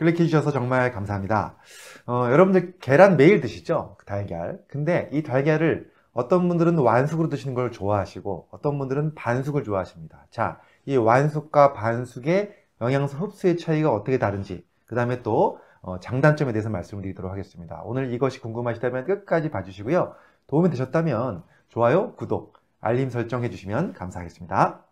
클릭해 주셔서 정말 감사합니다. 어, 여러분들 계란 매일 드시죠? 그 달걀. 근데 이 달걀을 어떤 분들은 완숙으로 드시는 걸 좋아하시고 어떤 분들은 반숙을 좋아하십니다. 자, 이 완숙과 반숙의 영양소 흡수의 차이가 어떻게 다른지 그 다음에 또 어, 장단점에 대해서 말씀드리도록 을 하겠습니다. 오늘 이것이 궁금하시다면 끝까지 봐주시고요. 도움이 되셨다면 좋아요, 구독, 알림 설정해 주시면 감사하겠습니다.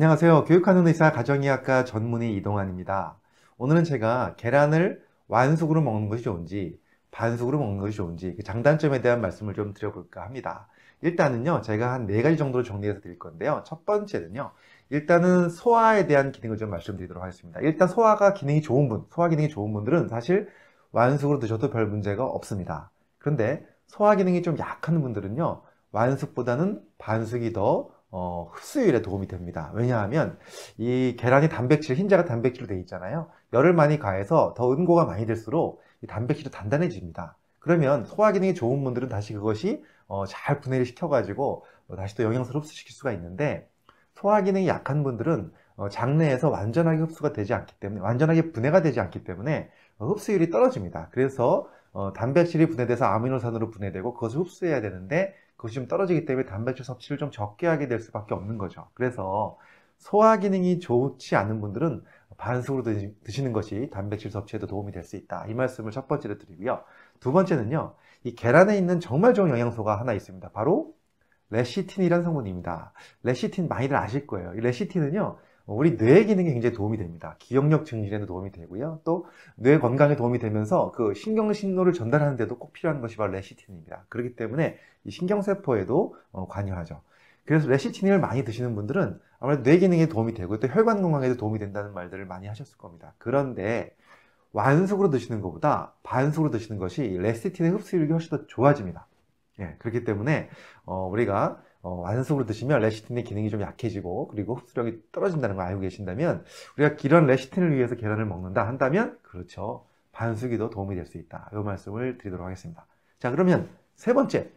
안녕하세요. 교육하는 의사 가정의학과 전문의 이동환입니다. 오늘은 제가 계란을 완숙으로 먹는 것이 좋은지 반숙으로 먹는 것이 좋은지 그 장단점에 대한 말씀을 좀 드려볼까 합니다. 일단은요, 제가 한 네 가지 정도로 정리해서 드릴 건데요. 첫 번째는요, 일단은 소화에 대한 기능을 좀 말씀드리도록 하겠습니다. 일단 소화가 기능이 좋은 분, 소화 기능이 좋은 분들은 사실 완숙으로 드셔도 별 문제가 없습니다. 그런데 소화 기능이 좀 약한 분들은요, 완숙보다는 반숙이 더 어, 흡수율에 도움이 됩니다. 왜냐하면 이 계란이 단백질, 흰자가 단백질로 되어 있잖아요. 열을 많이 가해서 더 은고가 많이 될수록 이 단백질이 단단해집니다. 그러면 소화 기능이 좋은 분들은 다시 그것이 어, 잘 분해를 시켜가지고 어, 다시 또 영양소를 흡수시킬 수가 있는데 소화 기능이 약한 분들은 어, 장내에서 완전하게 흡수가 되지 않기 때문에 완전하게 분해가 되지 않기 때문에 흡수율이 떨어집니다. 그래서 어, 단백질이 분해돼서 아미노산으로 분해되고 그것을 흡수해야 되는데 그것이 좀 떨어지기 때문에 단백질 섭취를 좀 적게 하게 될 수밖에 없는 거죠. 그래서 소화 기능이 좋지 않은 분들은 반숙으로 드시는 것이 단백질 섭취에도 도움이 될 수 있다. 이 말씀을 첫 번째로 드리고요. 두 번째는요. 이 계란에 있는 정말 좋은 영양소가 하나 있습니다. 바로 레시틴이라는 성분입니다. 레시틴 많이들 아실 거예요. 이 레시틴은요. 어, 우리 뇌 기능에 굉장히 도움이 됩니다. 기억력 증진에도 도움이 되고요. 또 뇌 건강에 도움이 되면서 그 신경 신호를 전달하는 데도 꼭 필요한 것이 바로 레시틴입니다. 그렇기 때문에 이 신경세포에도 어, 관여하죠. 그래서 레시틴을 많이 드시는 분들은 아무래도 뇌 기능에 도움이 되고 또 혈관 건강에도 도움이 된다는 말들을 많이 하셨을 겁니다. 그런데 완숙으로 드시는 것보다 반숙으로 드시는 것이 레시틴의 흡수율이 훨씬 더 좋아집니다. 예, 그렇기 때문에 어, 우리가 어, 완숙으로 드시면 레시틴의 기능이 좀 약해지고 그리고 흡수력이 떨어진다는 걸 알고 계신다면 우리가 이런 레시틴을 위해서 계란을 먹는다 한다면 그렇죠. 반숙이도 도움이 될 수 있다. 이 말씀을 드리도록 하겠습니다. 자 그러면 세 번째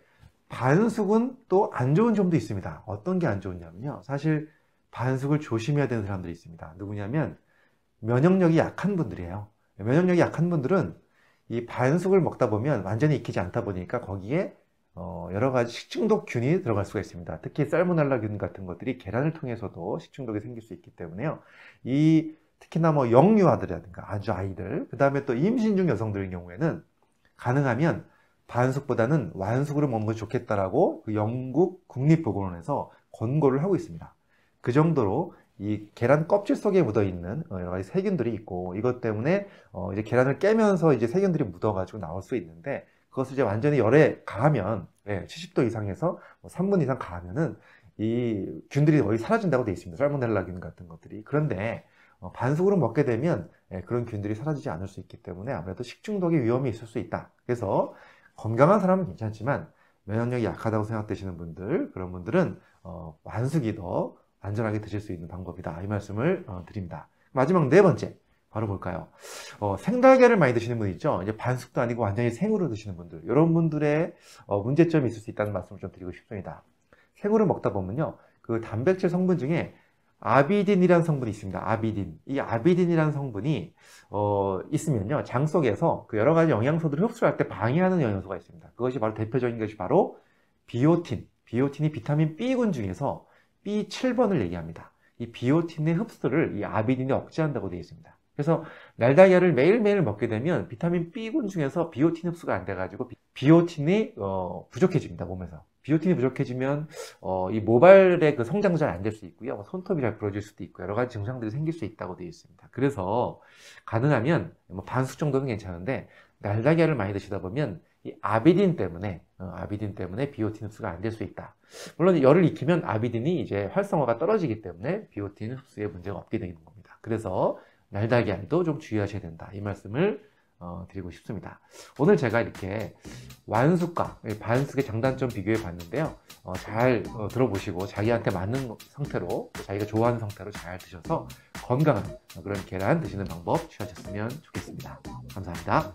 반숙은 또 안 좋은 점도 있습니다. 어떤 게 안 좋으냐면요. 사실 반숙을 조심해야 되는 사람들이 있습니다. 누구냐면 면역력이 약한 분들이에요. 면역력이 약한 분들은 이 반숙을 먹다 보면 완전히 익히지 않다 보니까 거기에 어, 여러 가지 식중독균이 들어갈 수가 있습니다. 특히 살모넬라균 같은 것들이 계란을 통해서도 식중독이 생길 수 있기 때문에요. 이 특히나 뭐 영유아들이라든가 아주 아이들, 그 다음에 또 임신 중 여성들의 경우에는 가능하면 반숙보다는 완숙으로 먹는 게 좋겠다라고 그 영국 국립보건원에서 권고를 하고 있습니다. 그 정도로 이 계란 껍질 속에 묻어 있는 어, 여러 가지 세균들이 있고 이것 때문에 어 이제 계란을 깨면서 이제 세균들이 묻어가지고 나올 수 있는데 그것을 이제 완전히 열에 가하면 예, 70도 이상에서 뭐 3분 이상 가하면은 이 균들이 거의 사라진다고 되어 있습니다. 살모넬라 균 같은 것들이. 그런데 어, 반숙으로 먹게 되면 예, 그런 균들이 사라지지 않을 수 있기 때문에 아무래도 식중독의 위험이 있을 수 있다. 그래서 건강한 사람은 괜찮지만 면역력이 약하다고 생각되시는 분들 그런 분들은 어, 반숙이 더 안전하게 드실 수 있는 방법이다. 이 말씀을 어, 드립니다. 마지막 네 번째 바로 볼까요? 어, 생달걀을 많이 드시는 분 있죠? 이제 반숙도 아니고 완전히 생으로 드시는 분들. 이런 분들의 어, 문제점이 있을 수 있다는 말씀을 좀 드리고 싶습니다. 생으로 먹다 보면요. 그 단백질 성분 중에 아비딘이라는 성분이 있습니다. 아비딘. 이 아비딘이라는 성분이 어, 있으면요. 장 속에서 그 여러 가지 영양소들을 흡수할 때 방해하는 영양소가 있습니다. 그것이 바로 대표적인 것이 바로 비오틴. 비오틴이 비타민 B군 중에서 B7번을 얘기합니다. 이 비오틴의 흡수를 이 아비딘이 억제한다고 되어 있습니다. 그래서 날다이아를 매일매일 먹게 되면 비타민 B군 중에서 비오틴 흡수가 안 돼가지고 비오틴이 어, 부족해집니다 몸에서 비오틴이 부족해지면 어, 이 모발의 그 성장도 잘 안 될 수 있고요 뭐 손톱이 잘 부러질 수도 있고 여러 가지 증상들이 생길 수 있다고 되어 있습니다 그래서 가능하면 뭐 반숙 정도는 괜찮은데 날다이아를 많이 드시다 보면 이 아비딘 때문에 어, 아비딘 때문에 비오틴 흡수가 안 될 수 있다 물론 열을 익히면 아비딘이 이제 활성화가 떨어지기 때문에 비오틴 흡수에 문제가 없게 되는 겁니다 그래서 날다기 알도 좀 주의하셔야 된다. 이 말씀을 어, 드리고 싶습니다. 오늘 제가 이렇게 완숙과 예, 반숙의 장단점 비교해 봤는데요. 어, 잘 어, 들어보시고 자기한테 맞는 상태로 자기가 좋아하는 상태로 잘 드셔서 건강한 그런 계란 드시는 방법 취하셨으면 좋겠습니다. 감사합니다.